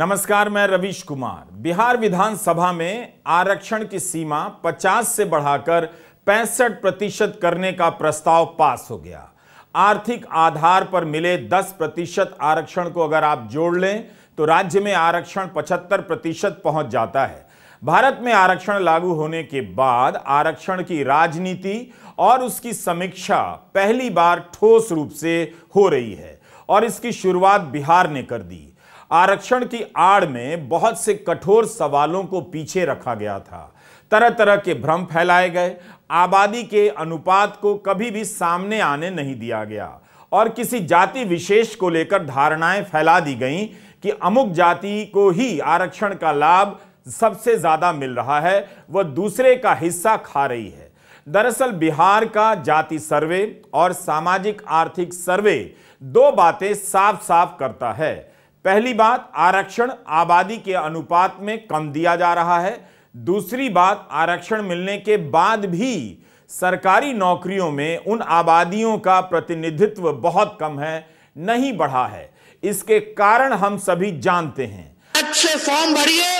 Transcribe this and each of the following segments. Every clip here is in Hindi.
नमस्कार मैं रवीश कुमार बिहार विधानसभा में आरक्षण की सीमा 50 से बढ़ाकर पैंसठ प्रतिशत करने का प्रस्ताव पास हो गया आर्थिक आधार पर मिले 10 प्रतिशत आरक्षण को अगर आप जोड़ लें तो राज्य में आरक्षण 75 प्रतिशत पहुंच जाता है भारत में आरक्षण लागू होने के बाद आरक्षण की राजनीति और उसकी समीक्षा पहली बार ठोस रूप से हो रही है और इसकी शुरुआत बिहार ने कर दी आरक्षण की आड़ में बहुत से कठोर सवालों को पीछे रखा गया था तरह तरह के भ्रम फैलाए गए आबादी के अनुपात को कभी भी सामने आने नहीं दिया गया और किसी जाति विशेष को लेकर धारणाएं फैला दी गईं कि अमुक जाति को ही आरक्षण का लाभ सबसे ज़्यादा मिल रहा है वह दूसरे का हिस्सा खा रही है दरअसल बिहार का जाति सर्वे और सामाजिक आर्थिक सर्वे दो बातें साफ साफ करता है पहली बात आरक्षण आबादी के अनुपात में कम दिया जा रहा है दूसरी बात आरक्षण मिलने के बाद भी सरकारी नौकरियों में उन आबादियों का प्रतिनिधित्व बहुत कम है नहीं बढ़ा है इसके कारण हम सभी जानते हैं अच्छे फॉर्म भरिए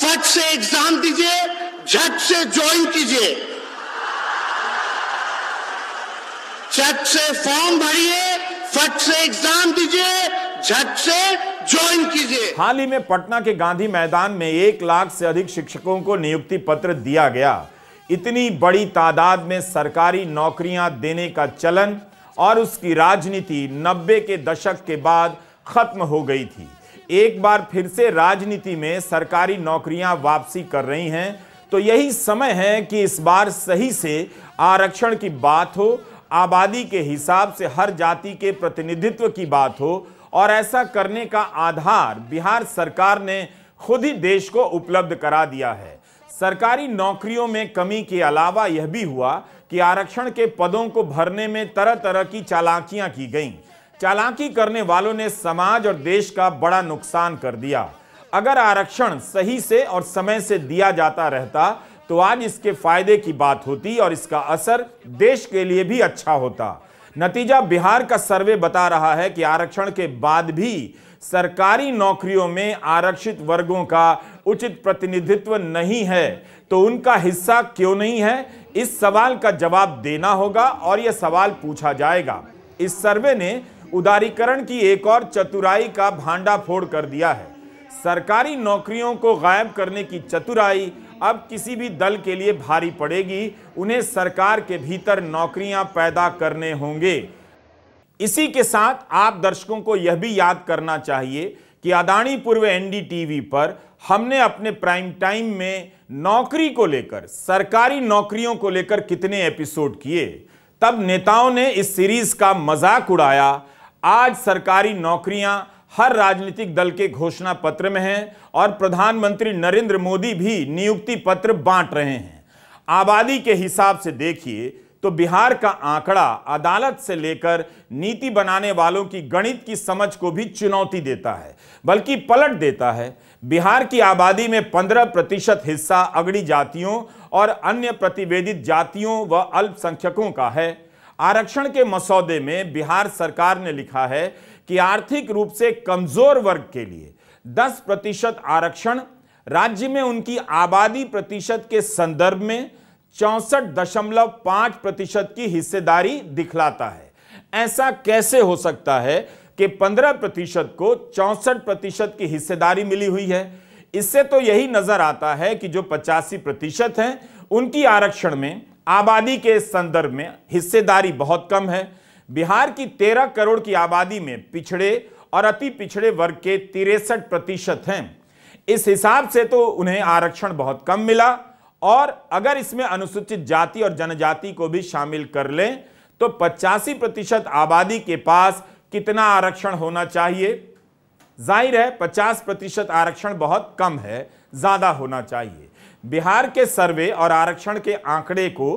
फट से एग्जाम दीजिए झट से ज्वाइन कीजिए झट से फॉर्म भरिए फट से एग्जाम दीजिए झट से ज्वाइन कीजिए हाल ही में पटना के गांधी मैदान में एक लाख से अधिक शिक्षकों को नियुक्ति पत्र दिया गया इतनी बड़ी तादाद में सरकारी नौकरियां देने का चलन और उसकी राजनीति नब्बे के दशक के बाद खत्म हो गई थी एक बार फिर से राजनीति में सरकारी नौकरियां वापसी कर रही हैं तो यही समय है कि इस बार सही से आरक्षण की बात हो आबादी के हिसाब से हर जाति के प्रतिनिधित्व की बात हो और ऐसा करने का आधार बिहार सरकार ने खुद ही देश को उपलब्ध करा दिया है सरकारी नौकरियों में कमी के अलावा यह भी हुआ कि आरक्षण के पदों को भरने में तरह तरह की चालाकियां की गईं चालाकी करने वालों ने समाज और देश का बड़ा नुकसान कर दिया अगर आरक्षण सही से और समय से दिया जाता रहता तो आज इसके फायदे की बात होती और इसका असर देश के लिए भी अच्छा होता नतीजा बिहार का सर्वे बता रहा है कि आरक्षण के बाद भी सरकारी नौकरियों में आरक्षित वर्गों का उचित प्रतिनिधित्व नहीं है तो उनका हिस्सा क्यों नहीं है इस सवाल का जवाब देना होगा और यह सवाल पूछा जाएगा इस सर्वे ने उदारीकरण की एक और चतुराई का भांडाफोड़ कर दिया है सरकारी नौकरियों को गायब करने की चतुराई अब किसी भी दल के लिए भारी पड़ेगी उन्हें सरकार के भीतर नौकरियां पैदा करने होंगे इसी के साथ आप दर्शकों को यह भी याद करना चाहिए कि अदानी पूर्व एनडीटीवी पर हमने अपने प्राइम टाइम में नौकरी को लेकर सरकारी नौकरियों को लेकर कितने एपिसोड किए तब नेताओं ने इस सीरीज का मजाक उड़ाया आज सरकारी नौकरियां हर राजनीतिक दल के घोषणा पत्र में है और प्रधानमंत्री नरेंद्र मोदी भी नियुक्ति पत्र बांट रहे हैं आबादी के हिसाब से देखिए तो बिहार का आंकड़ा अदालत से लेकर नीति बनाने वालों की गणित की समझ को भी चुनौती देता है बल्कि पलट देता है बिहार की आबादी में 15 प्रतिशत हिस्सा अगड़ी जातियों और अन्य प्रतिवेदित जातियों व अल्पसंख्यकों का है आरक्षण के मसौदे में बिहार सरकार ने लिखा है कि आर्थिक रूप से कमजोर वर्ग के लिए 10 प्रतिशत आरक्षण राज्य में उनकी आबादी प्रतिशत के संदर्भ में चौसठ दशमलव पांच प्रतिशत की हिस्सेदारी दिखलाता है ऐसा कैसे हो सकता है कि 15 प्रतिशत को चौसठ प्रतिशत की हिस्सेदारी मिली हुई है इससे तो यही नजर आता है कि जो पचासी प्रतिशत है उनकी आरक्षण में आबादी के संदर्भ में हिस्सेदारी बहुत कम है बिहार की तेरह करोड़ की आबादी में पिछड़े और अति पिछड़े वर्ग के तिरसठ प्रतिशत हैं इस हिसाब से तो उन्हें आरक्षण बहुत कम मिला और अगर इसमें अनुसूचित जाति और जनजाति को भी शामिल कर लें तो पचासी प्रतिशत आबादी के पास कितना आरक्षण होना चाहिए जाहिर है पचास प्रतिशत आरक्षण बहुत कम है ज़्यादा होना चाहिए बिहार के सर्वे और आरक्षण के आंकड़े को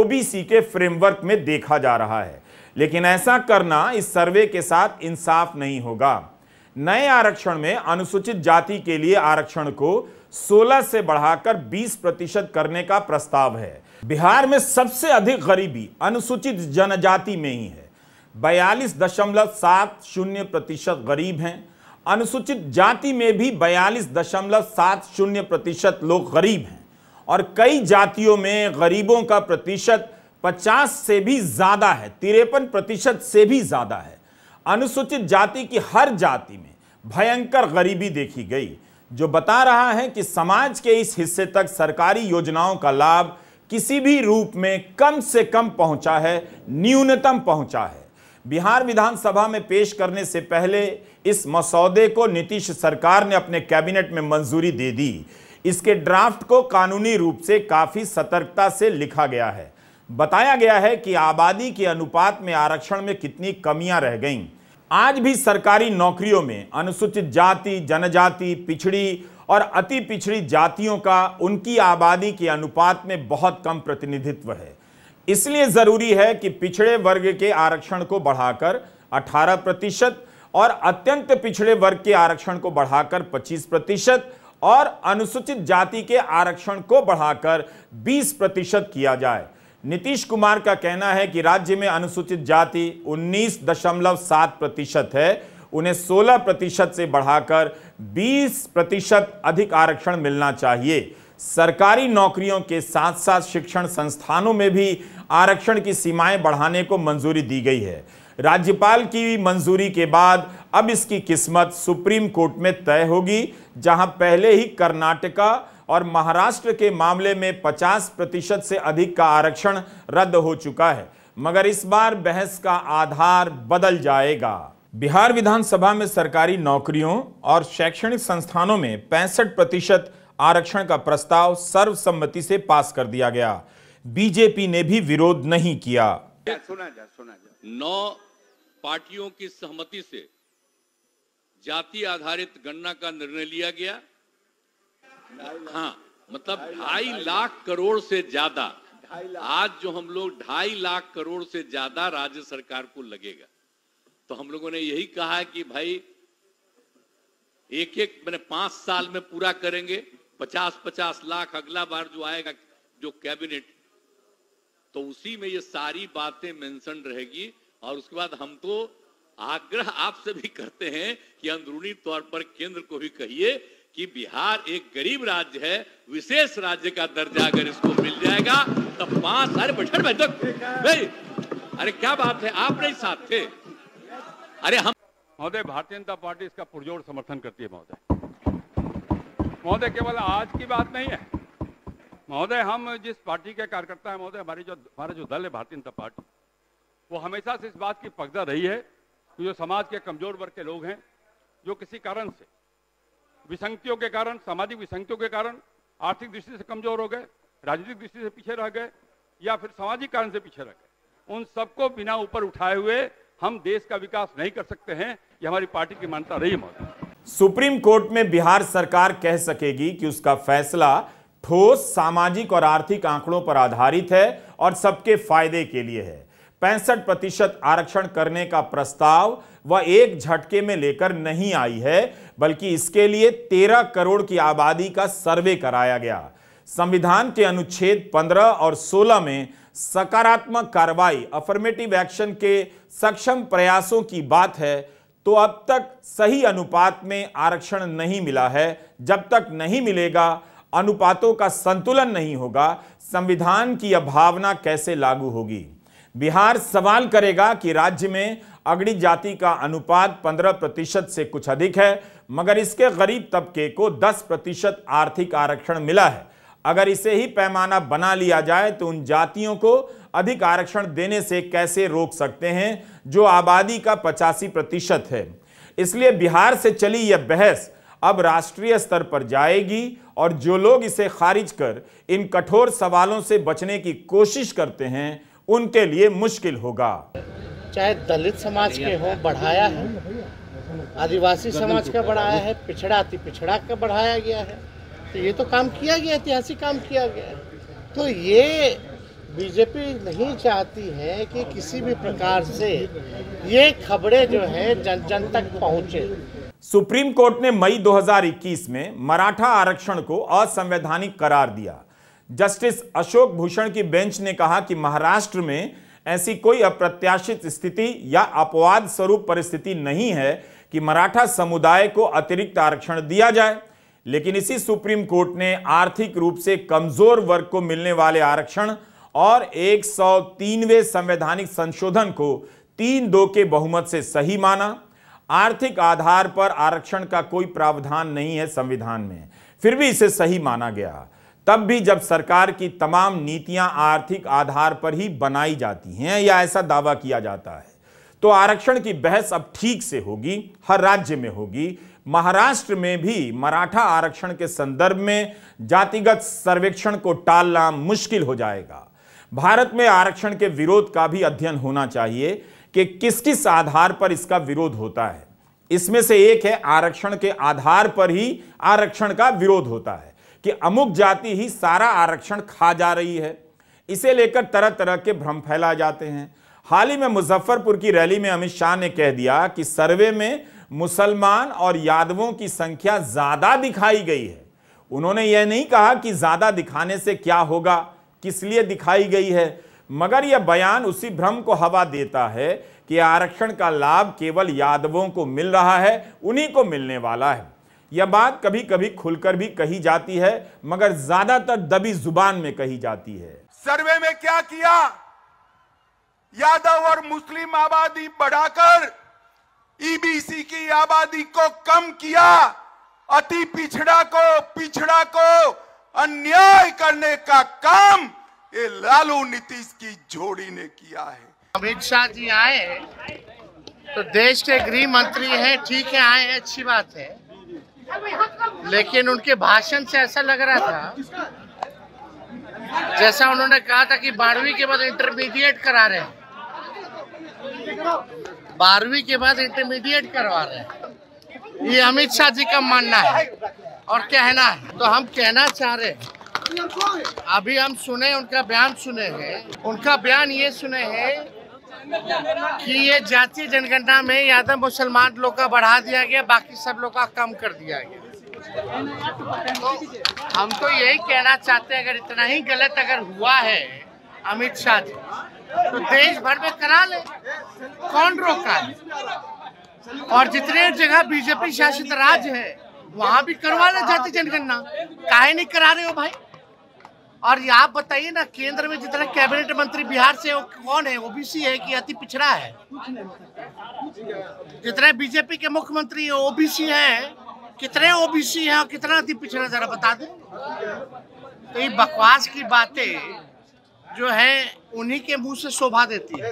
ओबीसी के फ्रेमवर्क में देखा जा रहा है लेकिन ऐसा करना इस सर्वे के साथ इंसाफ नहीं होगा नए आरक्षण में अनुसूचित जाति के लिए आरक्षण को 16 से बढ़ाकर 20 प्रतिशत करने का प्रस्ताव है बिहार में सबसे अधिक गरीबी अनुसूचित जनजाति में ही है बयालीस दशमलव सात शून्य प्रतिशत गरीब हैं अनुसूचित जाति में भी बयालीस दशमलव सात शून्य प्रतिशत लोग गरीब हैं और कई जातियों में गरीबों का प्रतिशत 50 से भी ज्यादा है तिरपन प्रतिशत से भी ज्यादा है अनुसूचित जाति की हर जाति में भयंकर गरीबी देखी गई जो बता रहा है कि समाज के इस हिस्से तक सरकारी योजनाओं का लाभ किसी भी रूप में कम से कम पहुंचा है न्यूनतम पहुंचा है बिहार विधानसभा में पेश करने से पहले इस मसौदे को नीतीश सरकार ने अपने कैबिनेट में मंजूरी दे दी इसके ड्राफ्ट को कानूनी रूप से काफ़ी सतर्कता से लिखा गया है बताया गया है कि आबादी के अनुपात में आरक्षण में कितनी कमियां रह गईं आज भी सरकारी नौकरियों में अनुसूचित जाति जनजाति पिछड़ी और अति पिछड़ी जातियों का उनकी आबादी के अनुपात में बहुत कम प्रतिनिधित्व है इसलिए ज़रूरी है कि पिछड़े वर्ग के आरक्षण को बढ़ाकर 18 प्रतिशत और अत्यंत पिछड़े वर्ग के आरक्षण को बढ़ाकर 25 प्रतिशत और अनुसूचित जाति के आरक्षण को बढ़ाकर 20 प्रतिशत किया जाए नीतीश कुमार का कहना है कि राज्य में अनुसूचित जाति 19.7 प्रतिशत है उन्हें 16 प्रतिशत से बढ़ाकर 20 प्रतिशत अधिक आरक्षण मिलना चाहिए सरकारी नौकरियों के साथ साथ शिक्षण संस्थानों में भी आरक्षण की सीमाएं बढ़ाने को मंजूरी दी गई है राज्यपाल की मंजूरी के बाद अब इसकी किस्मत सुप्रीम कोर्ट में तय होगी जहां पहले ही कर्नाटका और महाराष्ट्र के मामले में 50 प्रतिशत से अधिक का आरक्षण रद्द हो चुका है मगर इस बार बहस का आधार बदल जाएगा बिहार विधानसभा में सरकारी नौकरियों और शैक्षणिक संस्थानों में पैंसठ प्रतिशत आरक्षण का प्रस्ताव सर्वसम्मति से पास कर दिया गया बीजेपी ने भी विरोध नहीं किया सुना जा सुना जा नौ पार्टियों की सहमति से जाति आधारित गणना का निर्णय लिया गया हाँ मतलब ढाई लाख करोड़ से ज्यादा आज जो हम लोग ढाई लाख करोड़ से ज्यादा राज्य सरकार को लगेगा तो हम लोगों ने यही कहा कि भाई एक एक मैंने पांच साल में पूरा करेंगे पचास पचास लाख अगला बार जो आएगा जो कैबिनेट तो उसी में ये सारी बातें मेंशन रहेगी और उसके बाद हम तो आग्रह आपसे भी करते हैं कि अंदरूनी तौर पर केंद्र को भी कहिए कि बिहार एक गरीब राज्य है विशेष राज्य का दर्जा अगर इसको मिल जाएगा तो पांच सारे बैठक बैठक भाई अरे क्या बात है आप नहीं साथ थे अरे हम महोदय भारतीय जनता पार्टी इसका पुरजोर समर्थन करती है महोदय महोदय केवल आज की बात नहीं है महोदय हम जिस पार्टी के कार्यकर्ता हैं महोदय हमारी जो हमारा जो दल है भारतीय जनता पार्टी वो हमेशा से इस बात की पगदा रही है कि जो समाज के कमजोर वर्ग के लोग हैं जो किसी कारण से विसंगतियों के कारण सामाजिक विसंगतियों के कारण आर्थिक दृष्टि से कमजोर हो गए राजनीतिक दृष्टि से पीछे रह गए या फिर सामाजिक कारण से पीछे रह गए उन सबको बिना ऊपर उठाए हुए हम देश का विकास नहीं कर सकते हैं ये हमारी पार्टी की मान्यता रही मौत सुप्रीम कोर्ट में बिहार सरकार कह सकेगी कि उसका फैसला ठोस सामाजिक और आर्थिक आंकड़ों पर आधारित है और सबके फायदे के लिए है पैंसठ प्रतिशत आरक्षण करने का प्रस्ताव वह एक झटके में लेकर नहीं आई है बल्कि इसके लिए तेरह करोड़ की आबादी का सर्वे कराया गया संविधान के अनुच्छेद पंद्रह और सोलह में सकारात्मक कार्रवाई अफर्मेटिव एक्शन के सक्षम प्रयासों की बात है तो अब तक सही अनुपात में आरक्षण नहीं मिला है जब तक नहीं मिलेगा अनुपातों का संतुलन नहीं होगा संविधान की अभावना कैसे लागू होगी बिहार सवाल करेगा कि राज्य में अगड़ी जाति का अनुपात 15 प्रतिशत से कुछ अधिक है मगर इसके गरीब तबके को 10 प्रतिशत आर्थिक आरक्षण मिला है अगर इसे ही पैमाना बना लिया जाए तो उन जातियों को अधिक आरक्षण देने से कैसे रोक सकते हैं जो आबादी का पचासी प्रतिशत है इसलिए बिहार से चली यह बहस अब राष्ट्रीय स्तर पर जाएगी और जो लोग इसे खारिज कर इन कठोर सवालों से बचने की कोशिश करते हैं उनके लिए मुश्किल होगा चाहे दलित समाज के हो बढ़ाया है आदिवासी समाज का बढ़ाया है पिछड़ा अति पिछड़ा का बढ़ाया गया है तो ये तो काम किया गया ऐतिहासिक काम किया गया तो ये बीजेपी नहीं चाहती है कि किसी भी प्रकार से ये खबरें जो है जन जन तक पहुंचे सुप्रीम कोर्ट ने मई 2021 में मराठा आरक्षण को असंवैधानिक करार दिया जस्टिस अशोक भूषण की बेंच ने कहा कि महाराष्ट्र में ऐसी कोई अप्रत्याशित स्थिति या अपवाद स्वरूप परिस्थिति नहीं है कि मराठा समुदाय को अतिरिक्त आरक्षण दिया जाए लेकिन इसी सुप्रीम कोर्ट ने आर्थिक रूप से कमजोर वर्ग को मिलने वाले आरक्षण और एक सौ संवैधानिक संशोधन को तीन दो के बहुमत से सही माना आर्थिक आधार पर आरक्षण का कोई प्रावधान नहीं है संविधान में फिर भी इसे सही माना गया तब भी जब सरकार की तमाम नीतियां आर्थिक आधार पर ही बनाई जाती हैं या ऐसा दावा किया जाता है तो आरक्षण की बहस अब ठीक से होगी हर राज्य में होगी महाराष्ट्र में भी मराठा आरक्षण के संदर्भ में जातिगत सर्वेक्षण को टालना मुश्किल हो जाएगा भारत में आरक्षण के विरोध का भी अध्ययन होना चाहिए कि किस किस आधार पर इसका विरोध होता है इसमें से एक है आरक्षण के आधार पर ही आरक्षण का विरोध होता है कि अमुक जाति ही सारा आरक्षण खा जा रही है इसे लेकर तरह तरह के भ्रम फैला जाते हैं हाल ही में मुजफ्फरपुर की रैली में अमित शाह ने कह दिया कि सर्वे में मुसलमान और यादवों की संख्या ज़्यादा दिखाई गई है उन्होंने यह नहीं कहा कि ज़्यादा दिखाने से क्या होगा किस लिए दिखाई गई है मगर यह बयान उसी भ्रम को हवा देता है कि आरक्षण का लाभ केवल यादवों को मिल रहा है उन्हीं को मिलने वाला है यह बात कभी कभी खुलकर भी कही जाती है मगर ज्यादातर दबी जुबान में कही जाती है सर्वे में क्या किया यादव और मुस्लिम आबादी बढ़ाकर ईबीसी e की आबादी को कम किया अति पिछड़ा को पिछड़ा को अन्याय करने का काम ये लालू नीतीश की जोड़ी ने किया है अमित शाह जी आए तो देश के गृह मंत्री हैं ठीक है आए अच्छी बात है लेकिन उनके भाषण से ऐसा लग रहा था जैसा उन्होंने कहा था कि बारहवीं के बाद इंटरमीडिएट करा रहे हैं बारहवीं के बाद इंटरमीडिएट करवा रहे हैं ये अमित शाह जी का मानना है और कहना है तो हम कहना चाह रहे हैं अभी हम सुने उनका बयान सुने हैं उनका बयान ये सुने हैं कि ये जातीय जनगणना में यादव मुसलमान लोग का बढ़ा दिया गया बाकी सब लोग का कम कर दिया गया तो हम तो यही कहना चाहते हैं अगर इतना ही गलत अगर हुआ है अमित शाह जी तो देश भर में करा ले कौन रोका है और जितने जगह बीजेपी शासित राज्य है वहाँ भी करवा ले जाती जनगणना काहे नहीं करा रहे हो भाई और ये आप बताइए ना केंद्र में जितने कैबिनेट मंत्री बिहार से वो कौन है ओबीसी है कि अति पिछड़ा है जितने बीजेपी के मुख्यमंत्री ओबीसी है कितने ओबीसी हैं और कितना अति पिछड़ा जरा बता दें तो ये बकवास की बातें जो है उन्हीं के मुंह से शोभा देती है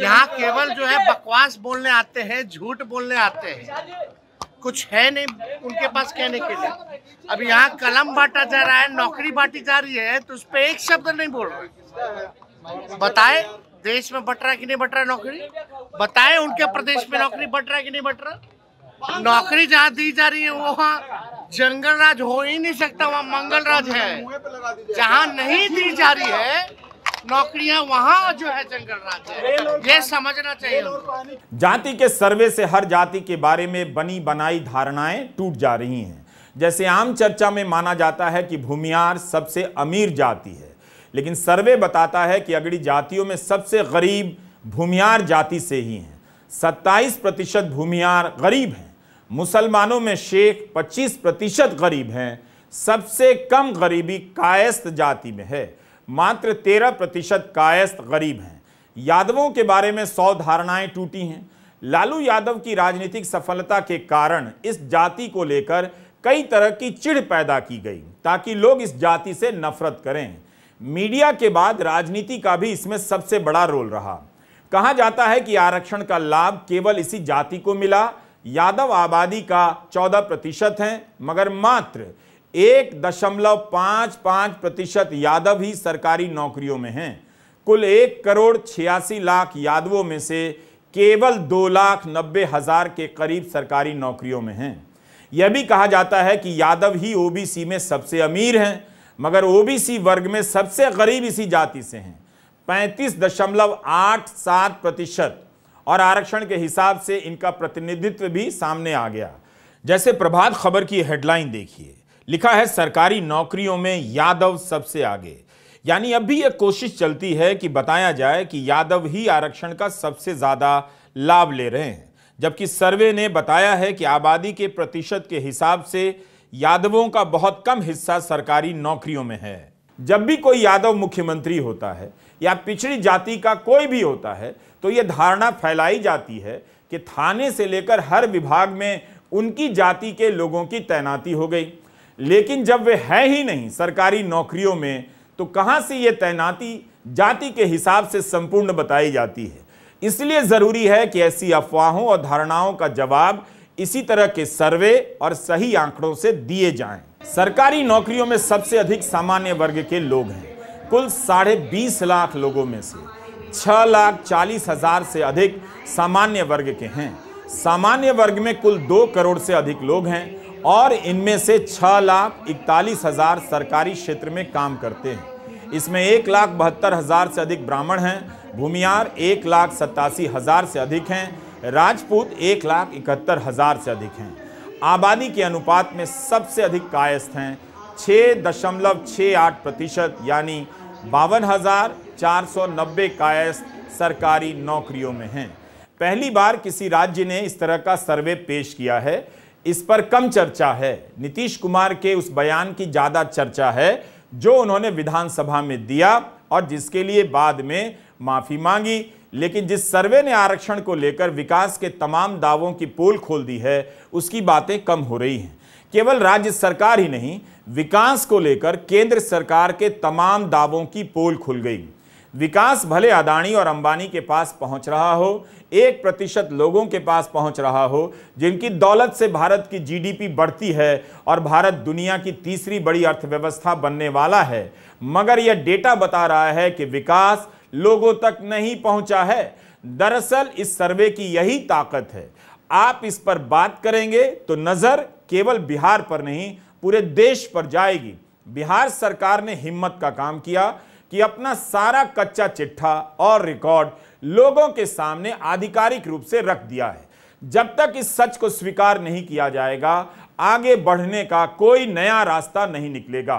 यहाँ केवल जो है बकवास बोलने आते हैं झूठ बोलने आते हैं कुछ है नहीं उनके पास कहने के लिए अब यहाँ कलम बांटा जा रहा है नौकरी बांटी जा रही है तो उस पर एक शब्द नहीं बोल रहा बताए देश में बट रहा कि नहीं बट रहा नौकरी बताए उनके प्रदेश में नौकरी बट रहा कि नहीं बट रहा नौकरी जहाँ दी जा रही है वहाँ जंगल राज हो ही नहीं सकता वहाँ मंगल राज है जहाँ नहीं दी जा रही है नौकरियां वहां जो है जंगल ये समझना चाहिए जाति के सर्वे से हर जाति के बारे में बनी बनाई धारणाएं टूट जा रही हैं जैसे आम चर्चा में माना जाता है कि भूमियार सबसे अमीर जाति है लेकिन सर्वे बताता है कि अगड़ी जातियों में सबसे गरीब भूमियार जाति से ही हैं 27 प्रतिशत भूमियार गरीब हैं मुसलमानों में शेख 25 प्रतिशत गरीब हैं सबसे कम गरीबी कायस्त जाति में है मात्र तेरह प्रतिशत कायस्थ गरीब हैं यादवों के बारे में सौ धारणाएं टूटी हैं लालू यादव की राजनीतिक सफलता के कारण इस जाति को लेकर कई तरह की चिढ़ पैदा की गई ताकि लोग इस जाति से नफरत करें मीडिया के बाद राजनीति का भी इसमें सबसे बड़ा रोल रहा कहा जाता है कि आरक्षण का लाभ केवल इसी जाति को मिला यादव आबादी का 14 प्रतिशत है मगर मात्र एक दशमलव पाँच पाँच प्रतिशत यादव ही सरकारी नौकरियों में हैं कुल एक करोड़ छियासी लाख यादवों में से केवल दो लाख नब्बे हजार के करीब सरकारी नौकरियों में हैं यह भी कहा जाता है कि यादव ही ओबीसी में सबसे अमीर हैं मगर ओबीसी वर्ग में सबसे गरीब इसी जाति से हैं पैंतीस दशमलव आठ सात प्रतिशत और आरक्षण के हिसाब से इनका प्रतिनिधित्व भी सामने आ गया जैसे प्रभात खबर की हेडलाइन देखिए लिखा है सरकारी नौकरियों में यादव सबसे आगे यानी अब भी यह कोशिश चलती है कि बताया जाए कि यादव ही आरक्षण का सबसे ज़्यादा लाभ ले रहे हैं जबकि सर्वे ने बताया है कि आबादी के प्रतिशत के हिसाब से यादवों का बहुत कम हिस्सा सरकारी नौकरियों में है जब भी कोई यादव मुख्यमंत्री होता है या पिछड़ी जाति का कोई भी होता है तो यह धारणा फैलाई जाती है कि थाने से लेकर हर विभाग में उनकी जाति के लोगों की तैनाती हो गई लेकिन जब वे हैं ही नहीं सरकारी नौकरियों में तो कहाँ से ये तैनाती जाति के हिसाब से संपूर्ण बताई जाती है इसलिए ज़रूरी है कि ऐसी अफवाहों और धारणाओं का जवाब इसी तरह के सर्वे और सही आंकड़ों से दिए जाएं। सरकारी नौकरियों में सबसे अधिक सामान्य वर्ग के लोग हैं कुल साढ़े बीस लाख लोगों में से छः लाख चालीस हजार से अधिक सामान्य वर्ग के हैं सामान्य वर्ग में कुल दो करोड़ से अधिक लोग हैं और इनमें से छः लाख इकतालीस हज़ार सरकारी क्षेत्र में काम करते हैं इसमें एक लाख बहत्तर हज़ार से अधिक ब्राह्मण हैं भूमियार एक लाख सत्तासी हज़ार से अधिक हैं राजपूत एक लाख इकहत्तर हज़ार से अधिक हैं आबादी के अनुपात में सबसे अधिक कायस्थ हैं छः दशमलव छः आठ प्रतिशत यानी बावन हज़ार चार सौ नब्बे कायस्थ सरकारी नौकरियों में हैं पहली बार किसी राज्य ने इस तरह का सर्वे पेश किया है इस पर कम चर्चा है नीतीश कुमार के उस बयान की ज़्यादा चर्चा है जो उन्होंने विधानसभा में दिया और जिसके लिए बाद में माफ़ी मांगी लेकिन जिस सर्वे ने आरक्षण को लेकर विकास के तमाम दावों की पोल खोल दी है उसकी बातें कम हो रही हैं केवल राज्य सरकार ही नहीं विकास को लेकर केंद्र सरकार के तमाम दावों की पोल खुल गई विकास भले अदानी और अंबानी के पास पहुंच रहा हो एक प्रतिशत लोगों के पास पहुंच रहा हो जिनकी दौलत से भारत की जीडीपी बढ़ती है और भारत दुनिया की तीसरी बड़ी अर्थव्यवस्था बनने वाला है मगर यह डेटा बता रहा है कि विकास लोगों तक नहीं पहुंचा है दरअसल इस सर्वे की यही ताकत है आप इस पर बात करेंगे तो नज़र केवल बिहार पर नहीं पूरे देश पर जाएगी बिहार सरकार ने हिम्मत का काम किया कि अपना सारा कच्चा चिट्ठा और रिकॉर्ड लोगों के सामने आधिकारिक रूप से रख दिया है जब तक इस सच को स्वीकार नहीं किया जाएगा आगे बढ़ने का कोई नया रास्ता नहीं निकलेगा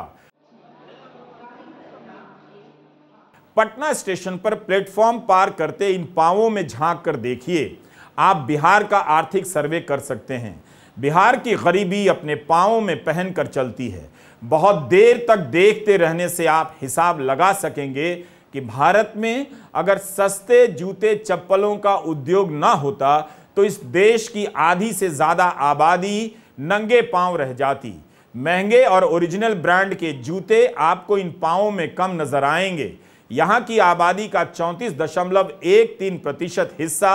पटना स्टेशन पर प्लेटफॉर्म पार करते इन पावों में झांक कर देखिए आप बिहार का आर्थिक सर्वे कर सकते हैं बिहार की गरीबी अपने पावों में पहनकर चलती है बहुत देर तक देखते रहने से आप हिसाब लगा सकेंगे कि भारत में अगर सस्ते जूते चप्पलों का उद्योग ना होता तो इस देश की आधी से ज़्यादा आबादी नंगे पांव रह जाती महंगे और ओरिजिनल ब्रांड के जूते आपको इन पाँव में कम नज़र आएंगे यहाँ की आबादी का चौंतीस दशमलव एक तीन प्रतिशत हिस्सा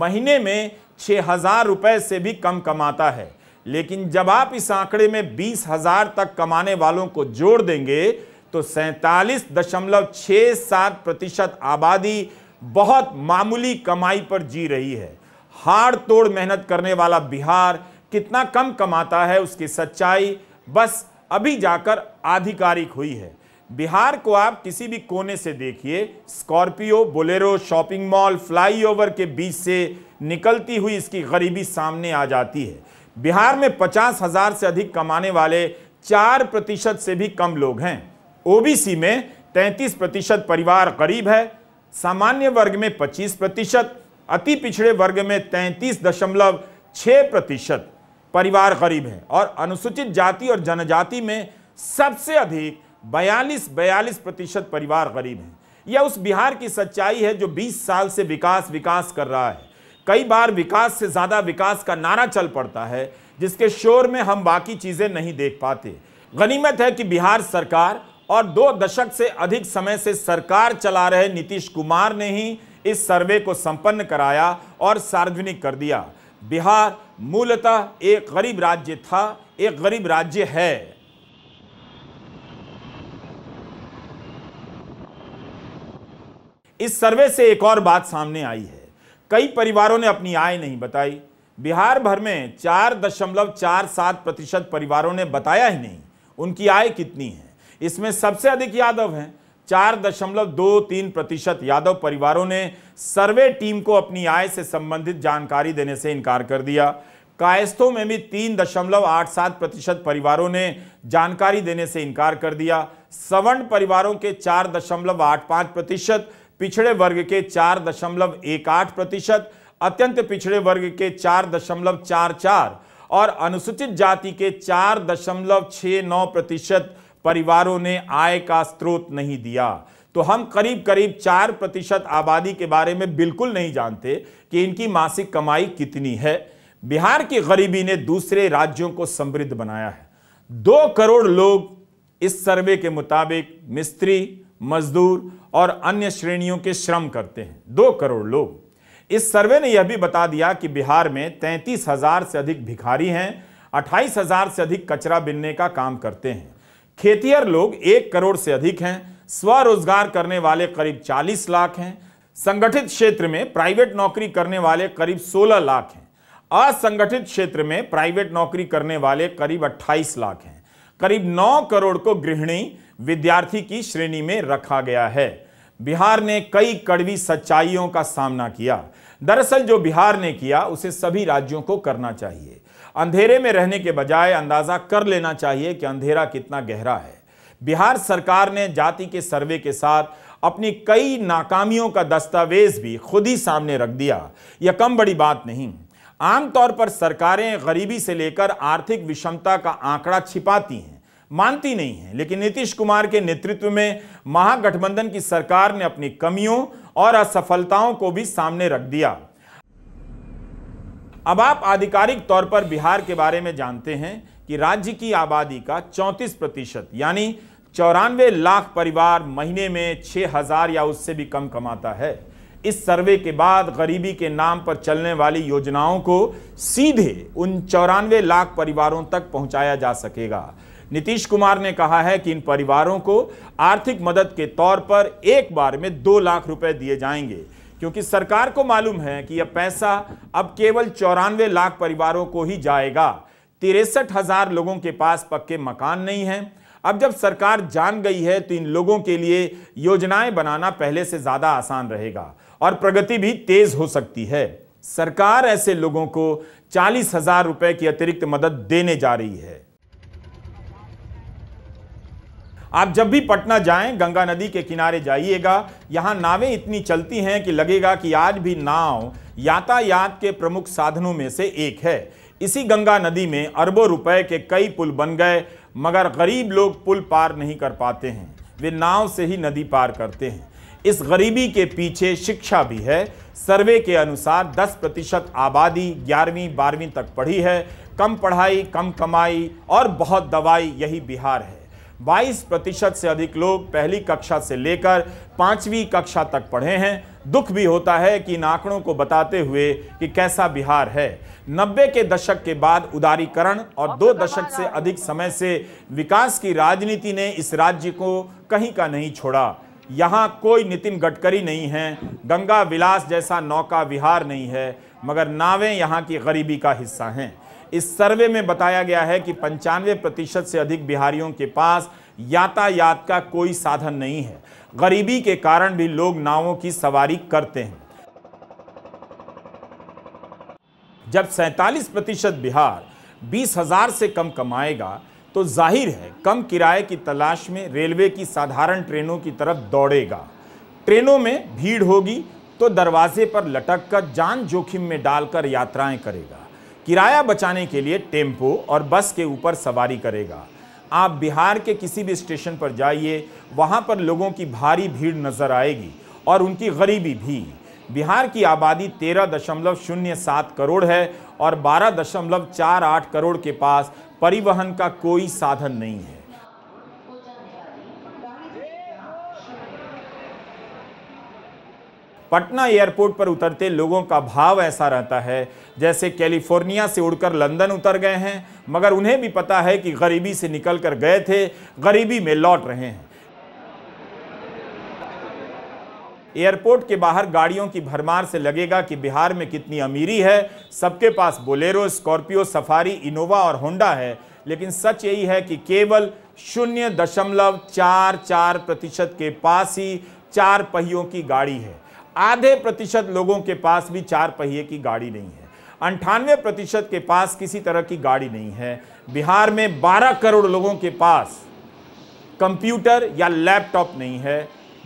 महीने में छः हज़ार रुपये से भी कम कमाता है लेकिन जब आप इस आंकड़े में बीस हजार तक कमाने वालों को जोड़ देंगे तो सैंतालीस दशमलव छः सात प्रतिशत आबादी बहुत मामूली कमाई पर जी रही है हार तोड़ मेहनत करने वाला बिहार कितना कम कमाता है उसकी सच्चाई बस अभी जाकर आधिकारिक हुई है बिहार को आप किसी भी कोने से देखिए Scorpio Bolero shopping mall flyover के बीच से निकलती हुई इसकी गरीबी सामने आ जाती है बिहार में पचास हजार से अधिक कमाने वाले चार प्रतिशत से भी कम लोग हैं ओबीसी में तैंतीस प्रतिशत परिवार गरीब है सामान्य वर्ग में पच्चीस प्रतिशत अति पिछड़े वर्ग में तैंतीस दशमलव छः प्रतिशत परिवार गरीब है और अनुसूचित जाति और जनजाति में सबसे अधिक बयालीस बयालीस प्रतिशत परिवार गरीब हैं यह उस बिहार की सच्चाई है जो 20 साल से विकास विकास कर रहा है कई बार विकास से ज़्यादा विकास का नारा चल पड़ता है जिसके शोर में हम बाकी चीज़ें नहीं देख पाते गनीमत है कि बिहार सरकार और दो दशक से अधिक समय से सरकार चला रहे नीतीश कुमार ने ही इस सर्वे को संपन्न कराया और सार्वजनिक कर दिया बिहार मूलतः एक गरीब राज्य था एक गरीब राज्य है इस सर्वे से एक और बात सामने आई है कई परिवारों ने अपनी आय नहीं बताई बिहार भर में चार दशमलव चार सात प्रतिशत परिवारों ने बताया ही नहीं उनकी आय कितनी है इसमें सबसे अधिक यादव हैं चार दशमलव दो तीन प्रतिशत यादव परिवारों ने सर्वे टीम को अपनी आय से संबंधित जानकारी देने से इनकार कर दिया कायस्थों में भी तीन दशमलव आठ सात प्रतिशत परिवारों ने जानकारी देने से इनकार कर दिया सवर्ण परिवारों के चार दशमलव आठ पाँच प्रतिशत पिछड़े वर्ग के चार दशमलव एक आठ प्रतिशत अत्यंत पिछड़े वर्ग के चार दशमलव चार चार और अनुसूचित जाति के चार दशमलव छः नौ प्रतिशत परिवारों ने आय का स्रोत नहीं दिया तो हम करीब करीब चार प्रतिशत आबादी के बारे में बिल्कुल नहीं जानते कि इनकी मासिक कमाई कितनी है बिहार की गरीबी ने दूसरे राज्यों को समृद्ध बनाया है दो करोड़ लोग इस सर्वे के मुताबिक मिस्त्री मजदूर और अन्य श्रेणियों के श्रम करते हैं दो करोड़ लोग इस सर्वे ने यह भी बता दिया कि बिहार में तैंतीस हजार से अधिक भिखारी हैं अट्ठाईस हजार से अधिक कचरा बिनने का काम करते हैं खेतिहर लोग एक करोड़ से अधिक हैं स्वरोजगार करने वाले करीब 40 लाख हैं संगठित क्षेत्र में प्राइवेट नौकरी करने वाले करीब 16 लाख हैं असंगठित क्षेत्र में प्राइवेट नौकरी करने वाले करीब 28 लाख हैं करीब 9 करोड़ को गृहिणी विद्यार्थी की श्रेणी में रखा गया है बिहार ने कई कड़वी सच्चाइयों का सामना किया दरअसल जो बिहार ने किया उसे सभी राज्यों को करना चाहिए अंधेरे में रहने के बजाय अंदाज़ा कर लेना चाहिए कि अंधेरा कितना गहरा है बिहार सरकार ने जाति के सर्वे के साथ अपनी कई नाकामियों का दस्तावेज भी खुद ही सामने रख दिया यह कम बड़ी बात नहीं आमतौर पर सरकारें गरीबी से लेकर आर्थिक विषमता का आंकड़ा छिपाती हैं मानती नहीं है लेकिन नीतीश कुमार के नेतृत्व में महागठबंधन की सरकार ने अपनी कमियों और असफलताओं को भी सामने रख दिया अब आप आधिकारिक तौर पर बिहार के बारे में जानते हैं कि राज्य की आबादी का 34 प्रतिशत यानी चौरानवे लाख परिवार महीने में 6000 या उससे भी कम कमाता है इस सर्वे के बाद गरीबी के नाम पर चलने वाली योजनाओं को सीधे उन चौरानवे लाख परिवारों तक पहुंचाया जा सकेगा नीतीश कुमार ने कहा है कि इन परिवारों को आर्थिक मदद के तौर पर एक बार में दो लाख रुपए दिए जाएंगे क्योंकि सरकार को मालूम है कि यह पैसा अब केवल चौरानवे लाख परिवारों को ही जाएगा तिरसठ हजार लोगों के पास पक्के मकान नहीं हैं अब जब सरकार जान गई है तो इन लोगों के लिए योजनाएं बनाना पहले से ज़्यादा आसान रहेगा और प्रगति भी तेज़ हो सकती है सरकार ऐसे लोगों को चालीस हजार रुपये की अतिरिक्त मदद देने जा रही है आप जब भी पटना जाएं गंगा नदी के किनारे जाइएगा यहाँ नावें इतनी चलती हैं कि लगेगा कि आज भी नाव यातायात के प्रमुख साधनों में से एक है इसी गंगा नदी में अरबों रुपए के कई पुल बन गए मगर गरीब लोग पुल पार नहीं कर पाते हैं वे नाव से ही नदी पार करते हैं इस गरीबी के पीछे शिक्षा भी है सर्वे के अनुसार 10 प्रतिशत आबादी ग्यारहवीं बारहवीं तक पढ़ी है कम पढ़ाई कम कमाई और बहुत दवाई यही बिहार है 22 प्रतिशत से अधिक लोग पहली कक्षा से लेकर पाँचवीं कक्षा तक पढ़े हैं दुख भी होता है कि इन आंकड़ों को बताते हुए कि कैसा बिहार है नब्बे के दशक के बाद उदारीकरण और दो दशक से अधिक समय से विकास की राजनीति ने इस राज्य को कहीं का नहीं छोड़ा यहाँ कोई नितिन गडकरी नहीं है गंगा विलास जैसा नौका विहार नहीं है मगर नावें यहाँ की गरीबी का हिस्सा हैं इस सर्वे में बताया गया है कि पंचानवे प्रतिशत से अधिक बिहारियों के पास यातायात का कोई साधन नहीं है गरीबी के कारण भी लोग नावों की सवारी करते हैं जब सैतालीस प्रतिशत बिहार बीस हजार से कम कमाएगा तो जाहिर है कम किराए की तलाश में रेलवे की साधारण ट्रेनों की तरफ दौड़ेगा ट्रेनों में भीड़ होगी तो दरवाजे पर लटक कर जान जोखिम में डालकर यात्राएं करेगा किराया बचाने के लिए टेम्पो और बस के ऊपर सवारी करेगा आप बिहार के किसी भी स्टेशन पर जाइए वहाँ पर लोगों की भारी भीड़ नज़र आएगी और उनकी गरीबी भी बिहार की आबादी तेरह दशमलव शून्य सात करोड़ है और बारह दशमलव चार आठ करोड़ के पास परिवहन का कोई साधन नहीं है पटना एयरपोर्ट पर उतरते लोगों का भाव ऐसा रहता है जैसे कैलिफोर्निया से उड़कर लंदन उतर गए हैं मगर उन्हें भी पता है कि गरीबी से निकल कर गए थे गरीबी में लौट रहे हैं एयरपोर्ट के बाहर गाड़ियों की भरमार से लगेगा कि बिहार में कितनी अमीरी है सबके पास बोलेरो स्कॉर्पियो सफारी इनोवा और होंडा है लेकिन सच यही है कि केवल शून्य दशमलव चार चार प्रतिशत के पास ही चार पहियों की गाड़ी है आधे प्रतिशत लोगों के पास भी चार पहिए की गाड़ी नहीं है अंठानवे प्रतिशत के पास किसी तरह की गाड़ी नहीं है बिहार में 12 करोड़ लोगों के पास कंप्यूटर या लैपटॉप नहीं है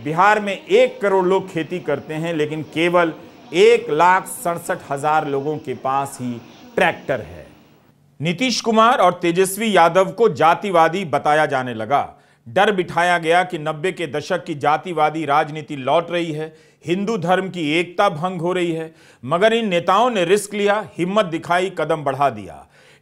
बिहार में एक करोड़ लोग खेती करते हैं लेकिन केवल एक लाख सड़सठ हजार लोगों के पास ही ट्रैक्टर है नीतीश कुमार और तेजस्वी यादव को जातिवादी बताया जाने लगा डर बिठाया गया कि नब्बे के दशक की जातिवादी राजनीति लौट रही है हिंदू धर्म की एकता भंग हो रही है मगर इन नेताओं ने रिस्क लिया हिम्मत दिखाई कदम बढ़ा दिया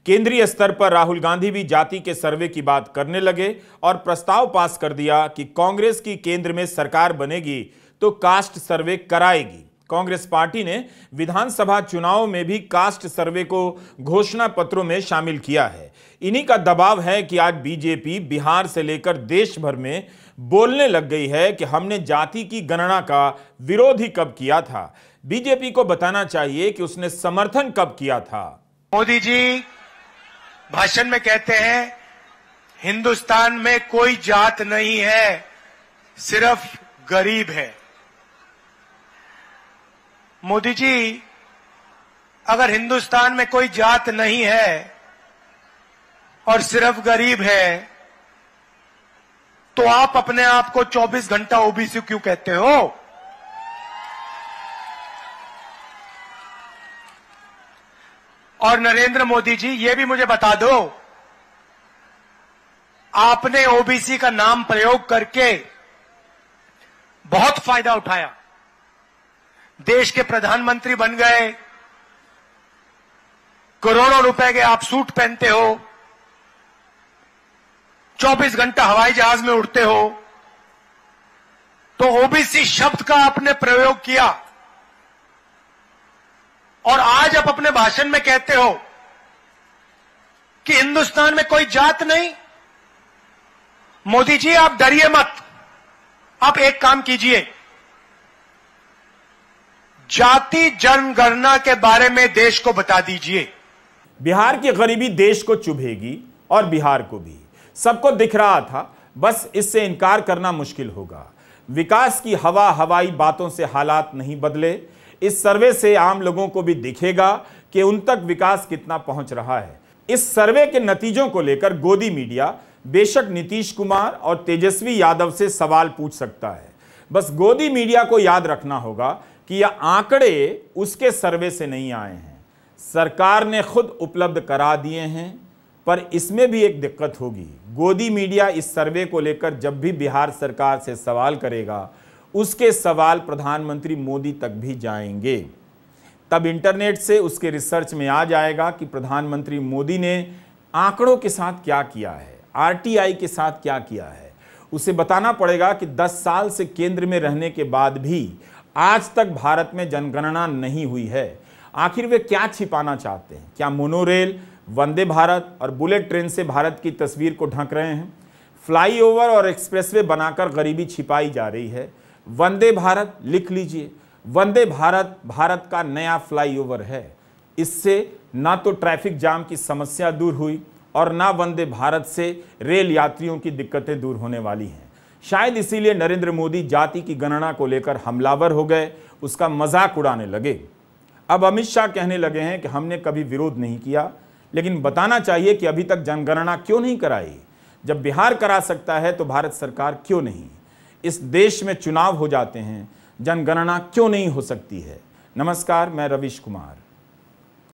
केंद्रीय स्तर पर राहुल गांधी भी जाति के सर्वे की बात करने लगे और प्रस्ताव पास कर दिया कि कांग्रेस की केंद्र में सरकार बनेगी तो कास्ट सर्वे कराएगी कांग्रेस पार्टी ने विधानसभा चुनाव में भी कास्ट सर्वे को घोषणा पत्रों में शामिल किया है इन्हीं का दबाव है कि आज बीजेपी बिहार से लेकर देश भर में बोलने लग गई है कि हमने जाति की गणना का विरोध ही कब किया था बीजेपी को बताना चाहिए कि उसने समर्थन कब किया था मोदी जी भाषण में कहते हैं हिंदुस्तान में कोई जात नहीं है सिर्फ गरीब है मोदी जी अगर हिंदुस्तान में कोई जात नहीं है और सिर्फ गरीब है तो आप अपने आप को 24 घंटा ओबीसी क्यों कहते हो और नरेंद्र मोदी जी ये भी मुझे बता दो आपने ओबीसी का नाम प्रयोग करके बहुत फायदा उठाया देश के प्रधानमंत्री बन गए करोड़ों रुपए के आप सूट पहनते हो 24 घंटा हवाई जहाज में उड़ते हो तो ओबीसी शब्द का आपने प्रयोग किया और आज आप अपने भाषण में कहते हो कि हिंदुस्तान में कोई जात नहीं मोदी जी आप डरिए मत आप एक काम कीजिए जाति जनगणना के बारे में देश को बता दीजिए बिहार की गरीबी देश को चुभेगी और बिहार को भी सबको दिख रहा था बस इससे इनकार करना मुश्किल होगा विकास की हवा हवाई बातों से हालात नहीं बदले इस सर्वे से आम लोगों को भी दिखेगा कि उन तक विकास कितना पहुंच रहा है इस सर्वे के नतीजों को लेकर गोदी मीडिया बेशक नीतीश कुमार और तेजस्वी यादव से सवाल पूछ सकता है बस गोदी मीडिया को याद रखना होगा कि यह आंकड़े उसके सर्वे से नहीं आए हैं सरकार ने खुद उपलब्ध करा दिए हैं पर इसमें भी एक दिक्कत होगी गोदी मीडिया इस सर्वे को लेकर जब भी बिहार सरकार से सवाल करेगा उसके सवाल प्रधानमंत्री मोदी तक भी जाएंगे तब इंटरनेट से उसके रिसर्च में आ जाएगा कि प्रधानमंत्री मोदी ने आंकड़ों के साथ क्या किया है आरटीआई के साथ क्या किया है उसे बताना पड़ेगा कि 10 साल से केंद्र में रहने के बाद भी आज तक भारत में जनगणना नहीं हुई है आखिर वे क्या छिपाना चाहते हैं क्या मोनोरेल वंदे भारत और बुलेट ट्रेन से भारत की तस्वीर को ढक रहे हैं फ्लाईओवर और एक्सप्रेसवे बनाकर गरीबी छिपाई जा रही है वंदे भारत लिख लीजिए वंदे भारत भारत का नया फ्लाईओवर है इससे ना तो ट्रैफिक जाम की समस्या दूर हुई और ना वंदे भारत से रेल यात्रियों की दिक्कतें दूर होने वाली हैं शायद इसीलिए नरेंद्र मोदी जाति की गणना को लेकर हमलावर हो गए उसका मजाक उड़ाने लगे अब अमित शाह कहने लगे हैं कि हमने कभी विरोध नहीं किया लेकिन बताना चाहिए कि अभी तक जनगणना क्यों नहीं कराई जब बिहार करा सकता है तो भारत सरकार क्यों नहीं इस देश में चुनाव हो जाते हैं जनगणना क्यों नहीं हो सकती है नमस्कार मैं रविश कुमार